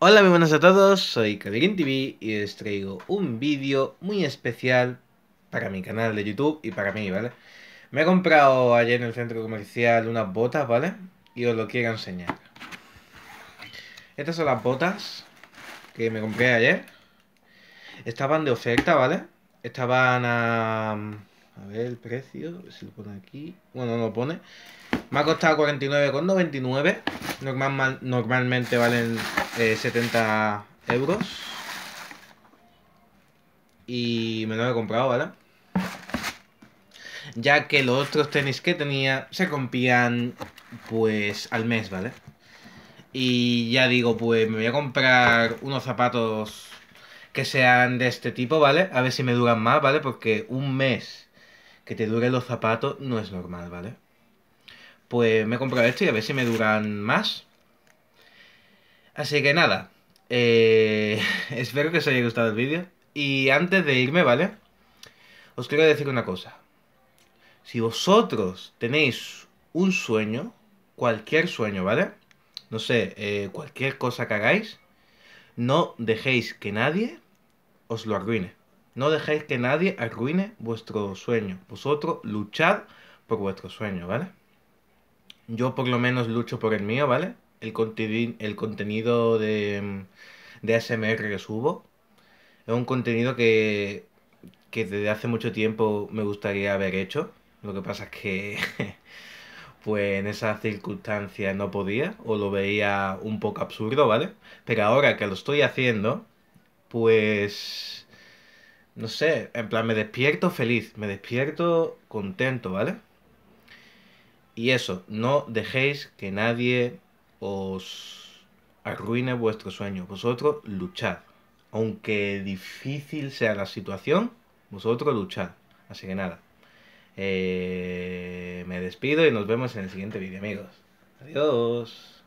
Hola, muy buenas a todos, soy Kevin TV y os traigo un vídeo muy especial para mi canal de YouTube y para mí, ¿vale? Me he comprado ayer en el centro comercial unas botas, ¿vale? Y os lo quiero enseñar. Estas son las botas que me compré ayer. Estaban de oferta, ¿vale? Estaban a... A ver el precio, si lo pone aquí. Bueno, no lo pone. Me ha costado 49,99. normalmente valen 70 eh, euros. Y me lo he comprado, ¿vale? Ya que los otros tenis que tenía se compían pues al mes, ¿vale? Y ya digo, pues me voy a comprar unos zapatos que sean de este tipo, ¿vale? A ver si me duran más, ¿vale? Porque un mes que te duren los zapatos no es normal, ¿vale? Pues me he comprado esto y a ver si me duran más. Así que nada, eh, espero que os haya gustado el vídeo. Y antes de irme, ¿vale? Os quiero decir una cosa. Si vosotros tenéis un sueño, cualquier sueño, ¿vale? No sé, eh, cualquier cosa que hagáis, no dejéis que nadie os lo arruine. No dejéis que nadie arruine vuestro sueño. Vosotros luchad por vuestro sueño, ¿vale? Yo por lo menos lucho por el mío, ¿vale? el, el contenido de, mm, de ASMR que subo. Es un contenido que, que desde hace mucho tiempo me gustaría haber hecho. Lo que pasa es que pues en esas circunstancias no podía o lo veía un poco absurdo, ¿vale? Pero ahora que lo estoy haciendo, pues no sé, en plan me despierto feliz, me despierto contento, ¿vale? Y eso, no dejéis que nadie os arruine vuestro sueño. Vosotros luchad. Aunque difícil sea la situación, vosotros luchad. Así que nada. Eh, me despido y nos vemos en el siguiente vídeo, amigos. Adiós.